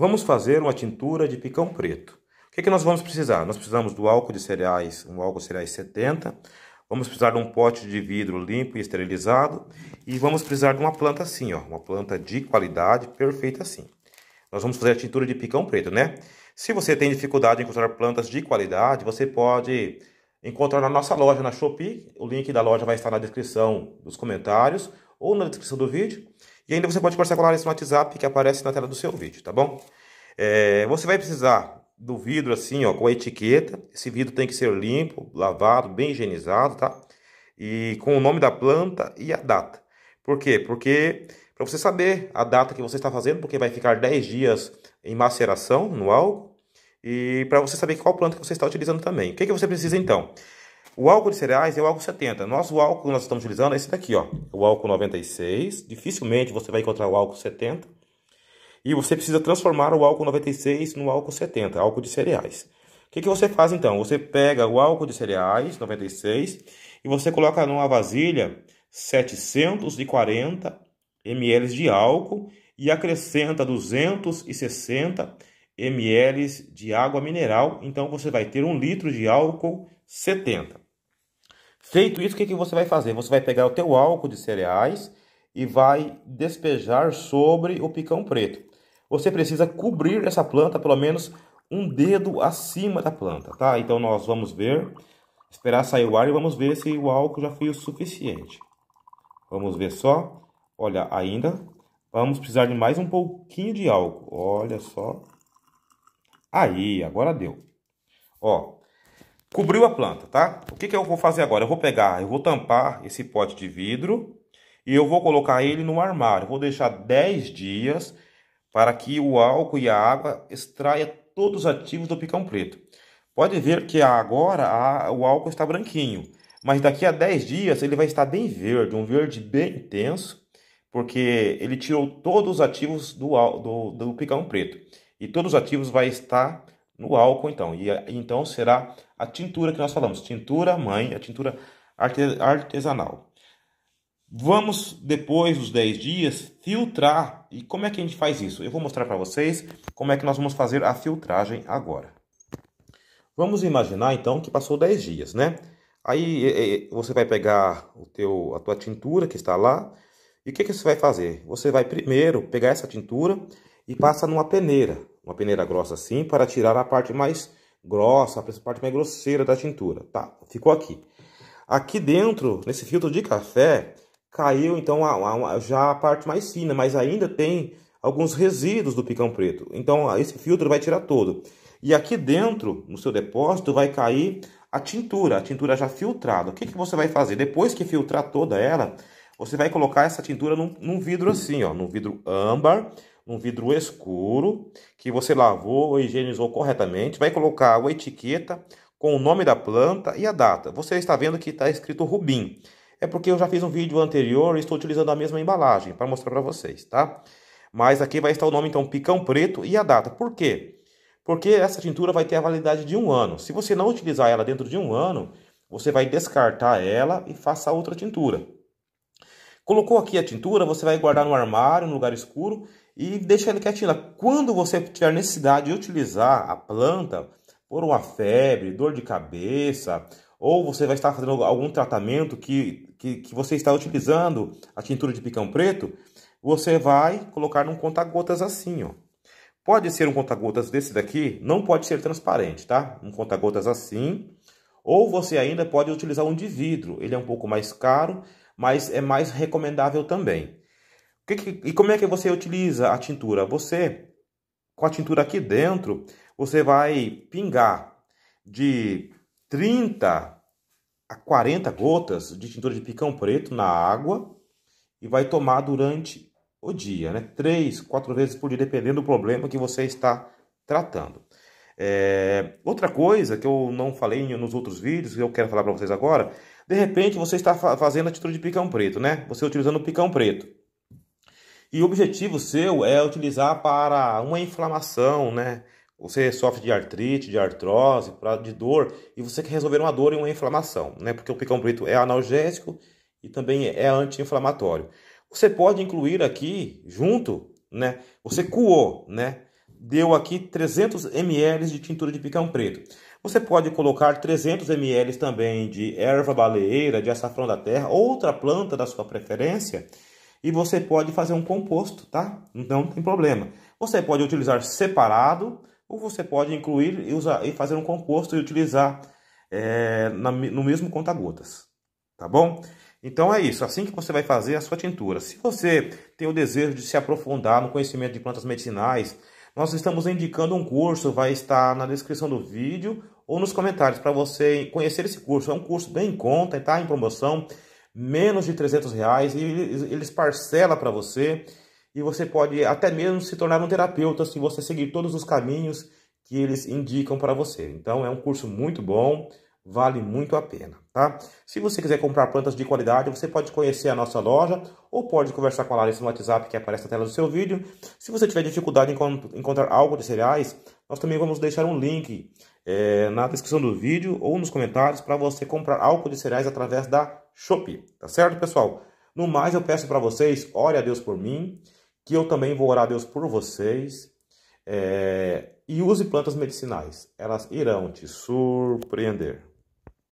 Vamos fazer uma tintura de picão preto. O que, é que nós vamos precisar? Nós precisamos do álcool de cereais, um álcool de cereais 70. Vamos precisar de um pote de vidro limpo e esterilizado. E vamos precisar de uma planta assim, ó, uma planta de qualidade, perfeita assim. Nós vamos fazer a tintura de picão preto, né? Se você tem dificuldade em encontrar plantas de qualidade, você pode encontrar na nossa loja na Shopee. O link da loja vai estar na descrição dos comentários ou na descrição do vídeo. E ainda você pode conversar com a Larissa no WhatsApp que aparece na tela do seu vídeo, tá bom? É, você vai precisar do vidro assim, ó, com a etiqueta. Esse vidro tem que ser limpo, lavado, bem higienizado, tá? E com o nome da planta e a data. Por quê? Porque para você saber a data que você está fazendo, porque vai ficar 10 dias em maceração no álcool, e para você saber qual planta que você está utilizando também. O que, que você precisa então? O álcool de cereais é o álcool 70. Nosso álcool que nós estamos utilizando é esse daqui, ó. O álcool 96. Dificilmente você vai encontrar o álcool 70. E você precisa transformar o álcool 96 no álcool 70, álcool de cereais. O que, que você faz então? Você pega o álcool de cereais 96 e você coloca numa vasilha 740 ml de álcool e acrescenta 260 ml de água mineral. Então você vai ter um litro de álcool 70. Feito isso, o que, que você vai fazer? Você vai pegar o teu álcool de cereais e vai despejar sobre o picão preto. Você precisa cobrir essa planta pelo menos um dedo acima da planta, tá? Então nós vamos ver, esperar sair o ar e vamos ver se o álcool já foi o suficiente. Vamos ver só. Olha, ainda vamos precisar de mais um pouquinho de álcool. Olha só. Aí, agora deu. Ó, Cobriu a planta, tá? O que, que eu vou fazer agora? Eu vou pegar, eu vou tampar esse pote de vidro e eu vou colocar ele no armário. Vou deixar 10 dias para que o álcool e a água extraia todos os ativos do picão preto. Pode ver que agora a, o álcool está branquinho, mas daqui a 10 dias ele vai estar bem verde, um verde bem intenso, porque ele tirou todos os ativos do, do, do picão preto. E todos os ativos vai estar no álcool então. E então será a tintura que nós falamos, tintura mãe, a tintura artesanal. Vamos depois dos 10 dias filtrar. E como é que a gente faz isso? Eu vou mostrar para vocês como é que nós vamos fazer a filtragem agora. Vamos imaginar então que passou 10 dias, né? Aí você vai pegar o teu, a tua tintura que está lá. E o que, que você vai fazer? Você vai primeiro pegar essa tintura e passa numa peneira, uma peneira grossa assim, para tirar a parte mais grossa, a parte mais grosseira da tintura. Tá, ficou aqui. Aqui dentro, nesse filtro de café, caiu então a, a, já a parte mais fina, mas ainda tem alguns resíduos do picão preto. Então esse filtro vai tirar todo. E aqui dentro, no seu depósito, vai cair a tintura, a tintura já filtrada. O que, que você vai fazer? Depois que filtrar toda ela, você vai colocar essa tintura num, num vidro assim, ó, num vidro âmbar, num vidro escuro que você lavou ou higienizou corretamente. Vai colocar a etiqueta com o nome da planta e a data. Você está vendo que está escrito Rubim. É porque eu já fiz um vídeo anterior e estou utilizando a mesma embalagem para mostrar para vocês, tá? Mas aqui vai estar o nome então Picão Preto e a data. Por quê? Porque essa tintura vai ter a validade de um ano. Se você não utilizar ela dentro de um ano, você vai descartar ela e faça outra tintura. Colocou aqui a tintura, você vai guardar no armário, no lugar escuro e deixa ele quietinho lá. Quando você tiver necessidade de utilizar a planta por uma febre, dor de cabeça, ou você vai estar fazendo algum tratamento que, que, que você está utilizando a tintura de picão preto, você vai colocar num conta-gotas assim, ó. Pode ser um conta-gotas desse daqui, não pode ser transparente, tá? Um conta-gotas assim. Ou você ainda pode utilizar um de vidro, ele é um pouco mais caro, mas é mais recomendável também. Que, que, e como é que você utiliza a tintura? Você, com a tintura aqui dentro, você vai pingar de 30 a 40 gotas de tintura de picão preto na água e vai tomar durante o dia, né? Três, quatro vezes por dia, dependendo do problema que você está tratando. É, outra coisa que eu não falei nos outros vídeos, que eu quero falar para vocês agora, de repente você está fazendo a tintura de picão preto, né? Você utilizando o picão preto. E o objetivo seu é utilizar para uma inflamação, né? Você sofre de artrite, de artrose, de dor, e você quer resolver uma dor e uma inflamação, né? Porque o picão é preto é analgésico e também é anti-inflamatório. Você pode incluir aqui, junto, né? Você coou, né? Deu aqui 300 ml de tintura de picão preto. Você pode colocar 300 ml também de erva baleeira, de açafrão da terra, outra planta da sua preferência, e você pode fazer um composto, tá? Então não tem problema. Você pode utilizar separado ou você pode incluir e, usar, e fazer um composto e utilizar é, na, no mesmo conta-gotas, tá bom? Então é isso, assim que você vai fazer a sua tintura. Se você tem o desejo de se aprofundar no conhecimento de plantas medicinais, nós estamos indicando um curso, vai estar na descrição do vídeo ou nos comentários para você conhecer esse curso. É um curso bem em conta, está em promoção menos de 300 reais, e eles parcela para você, e você pode até mesmo se tornar um terapeuta se você seguir todos os caminhos que eles indicam para você. Então é um curso muito bom, vale muito a pena, tá? Se você quiser comprar plantas de qualidade, você pode conhecer a nossa loja ou pode conversar com a Larissa no WhatsApp que aparece na tela do seu vídeo. Se você tiver dificuldade em encontrar algo de cereais, nós também vamos deixar um link é, na descrição do vídeo ou nos comentários para você comprar álcool de cereais através da Shopee, tá certo, pessoal? No mais, eu peço para vocês, ore a Deus por mim, que eu também vou orar a Deus por vocês. É, e use plantas medicinais, elas irão te surpreender.